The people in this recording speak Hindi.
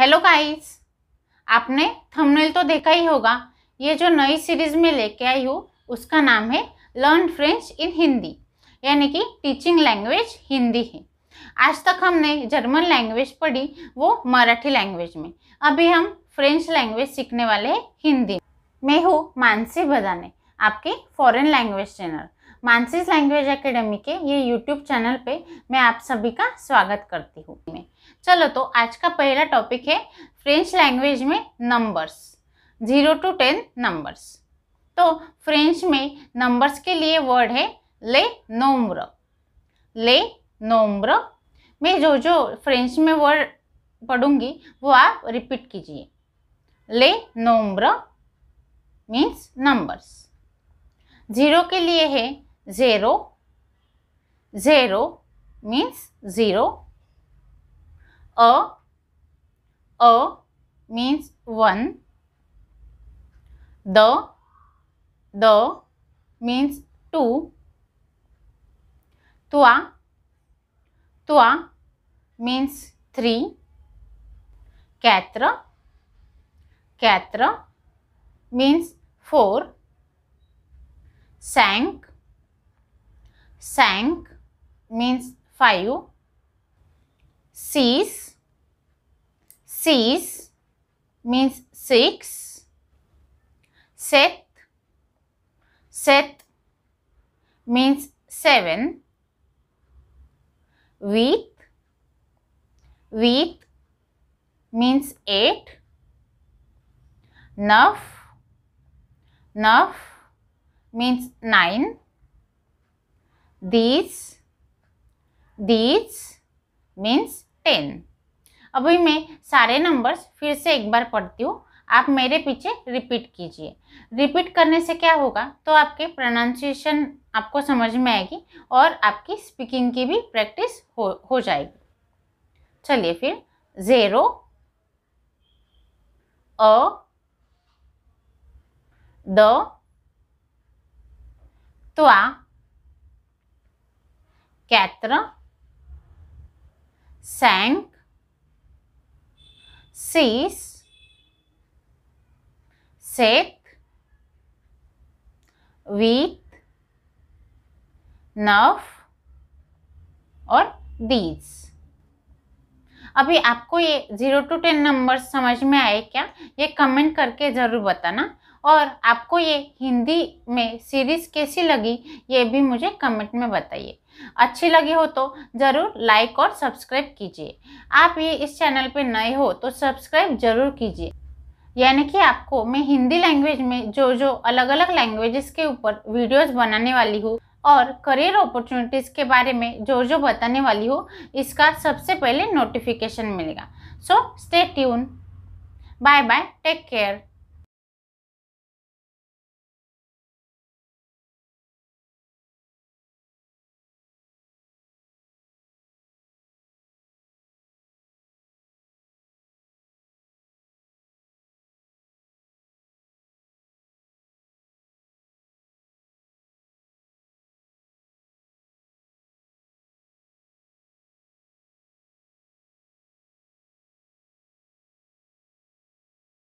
हेलो गाइस आपने थंबनेल तो देखा ही होगा ये जो नई सीरीज में लेके आई हूँ उसका नाम है लर्न फ्रेंच इन हिंदी यानी कि टीचिंग लैंग्वेज हिंदी है आज तक हमने जर्मन लैंग्वेज पढ़ी वो मराठी लैंग्वेज में अभी हम फ्रेंच लैंग्वेज सीखने वाले हैं हिंदी मैं हूँ मानसी बदाने आपके foreign language channel Mansi language academy के ये यूट्यूब चैनल पे मैं आप सभी का स्वागत करती हूँ मैं चलो तो आज का पहला टॉपिक है फ्रेंच लैंग्वेज में numbers zero to ten numbers तो फ्रेंच में नंबर्स के लिए वर्ड है ले नोम्र ले नोम्र मैं जो जो फ्रेंच में वर्ड पढ़ूंगी वो आप रिपीट कीजिए ले नोम्र मीन्स नंबर्स जीरो के लिए है ज़ेरो ज़ेरो means zero A. A means one. The. The means two. Tua. Tua means three. Katra, Katra means four. Sank. Sank means five sees, sees means six, set, set means seven, with, with means eight, naf, naf means nine, these, these means ten अभी मैं सारे नंबर्स फिर से एक बार पढ़ती हूँ आप मेरे पीछे रिपीट कीजिए रिपीट करने से क्या होगा तो आपके प्रोनाउंसिएशन आपको समझ में आएगी और आपकी स्पीकिंग की भी प्रैक्टिस हो हो जाएगी चलिए फिर ज़ेरो अ द त्वा कैत्र sank, sees sick, with, nerve or these. अभी आपको ये ज़ीरो टू टेन नंबर समझ में आए क्या ये कमेंट करके ज़रूर बताना और आपको ये हिंदी में सीरीज़ कैसी लगी ये भी मुझे कमेंट में बताइए अच्छी लगी हो तो ज़रूर लाइक और सब्सक्राइब कीजिए आप ये इस चैनल पे नए हो तो सब्सक्राइब ज़रूर कीजिए यानी कि आपको मैं हिंदी लैंग्वेज में जो जो अलग अलग लैंग्वेजेस के ऊपर वीडियोज़ बनाने वाली हूँ और करियर अपॉर्चुनिटीज़ के बारे में जो जो बताने वाली हो इसका सबसे पहले नोटिफिकेशन मिलेगा so stay tune bye bye take care